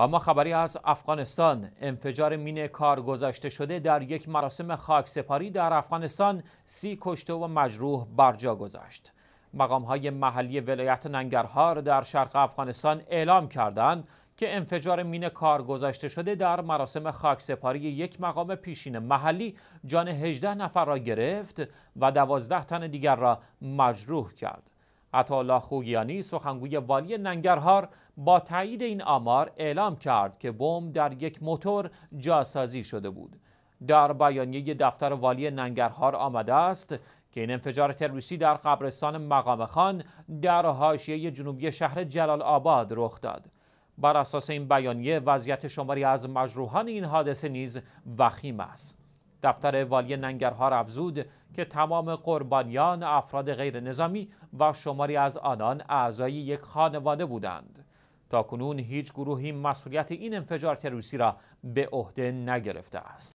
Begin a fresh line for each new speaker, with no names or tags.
اما خبری از افغانستان انفجار مین کار گذاشته شده در یک مراسم خاکسپاری در افغانستان سی کشته و مجروح برجا گذاشت مقام های محلی ولایت ننگرهار در شرق افغانستان اعلام کردند که انفجار مین کار گذاشته شده در مراسم خاکسپاری یک مقام پیشین محلی جان 18 نفر را گرفت و 12 تن دیگر را مجروح کرد الله خوگیانی سخنگوی والی ننگرهار با تایید این آمار اعلام کرد که بمب در یک موتور جاسازی شده بود در بیانیه دفتر والی ننگرهار آمده است که این انفجار تروریستی در قبرستان مقام خان در حاشیه جنوبی شهر جلال آباد رخ داد بر اساس این بیانیه وضعیت شماری از مجروحان این حادثه نیز وخیم است دفتر والی ننگرهار افزود که تمام قربانیان افراد غیر نظامی و شماری از آنان اعضای یک خانواده بودند. تا کنون هیچ گروهی مسئولیت این انفجار تروسی را به عهده نگرفته است.